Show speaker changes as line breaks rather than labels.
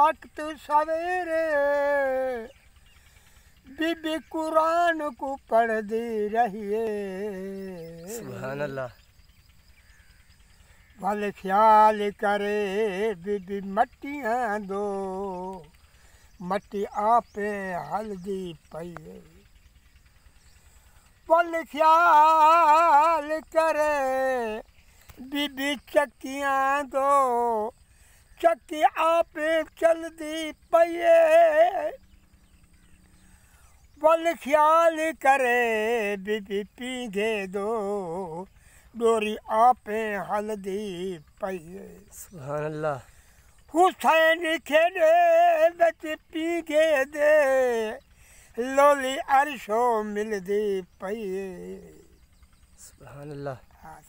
वक्त सवेरे बीबी कुरान को पढ़ती रहिए सुभान ख्याल करे बीबी मट्टियाँ दो मट्टी आपे हल्दी पइए वाले ख्याल करे बीबी चक्कियाँ दो चक्की आप चलती दी बल ख्याल करे बीबी पीघे दो डोरी आपे हल्दी पहिए सुभान अल्लाह हुसैन खेले बच पीघे दे लोली अरशो मिलदी पहिए सुभान अल्लाह हाँ